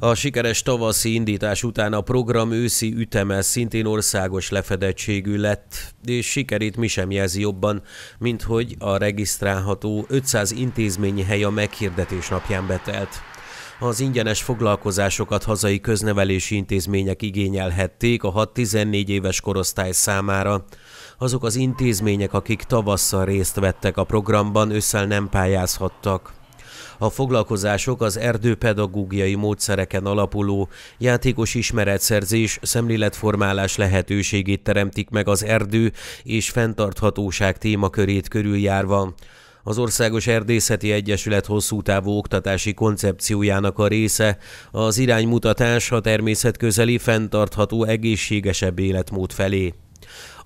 A sikeres tavaszi indítás után a program őszi üteme szintén országos lefedettségű lett, és sikerét mi sem jelzi jobban, mint hogy a regisztrálható 500 intézményi hely a meghirdetés napján betelt. Az ingyenes foglalkozásokat hazai köznevelési intézmények igényelhették a 6-14 éves korosztály számára. Azok az intézmények, akik tavasszal részt vettek a programban, ősszel nem pályázhattak. A foglalkozások az erdőpedagógiai módszereken alapuló játékos ismeretszerzés, szemléletformálás lehetőségét teremtik meg az erdő és fenntarthatóság témakörét körüljárva. Az Országos Erdészeti Egyesület hosszú távú oktatási koncepciójának a része az iránymutatás a természetközeli fenntartható egészségesebb életmód felé.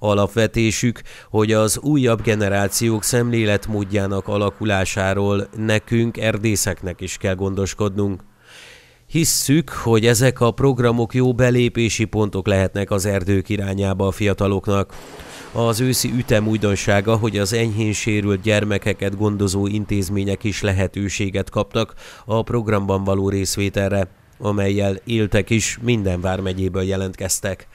Alapvetésük, hogy az újabb generációk szemléletmódjának alakulásáról nekünk, erdészeknek is kell gondoskodnunk. Hisszük, hogy ezek a programok jó belépési pontok lehetnek az erdők irányába a fiataloknak. Az őszi ütem újdonsága, hogy az enyhén sérült gyermekeket gondozó intézmények is lehetőséget kaptak a programban való részvételre amelyel éltek is, minden vármegyéből jelentkeztek.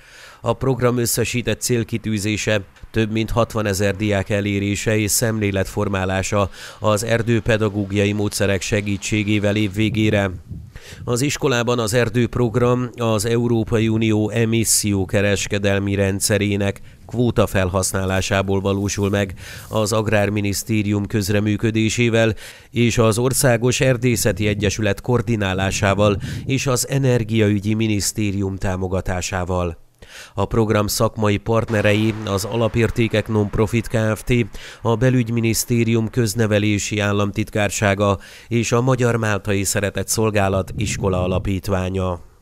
A program összesített célkitűzése több mint 60 ezer diák elérése és szemléletformálása az erdőpedagógiai módszerek segítségével évvégére. Az iskolában az erdőprogram az Európai Unió emissziókereskedelmi rendszerének kvóta felhasználásából valósul meg az Agrárminisztérium közreműködésével és az Országos Erdészeti Egyesület koordinálásával és az Energiaügyi Minisztérium támogatásával. A program szakmai partnerei az Alapértékek Nonprofit Kft., a Belügyminisztérium köznevelési államtitkársága és a Magyar Máltai Szeretett Szolgálat iskola alapítványa.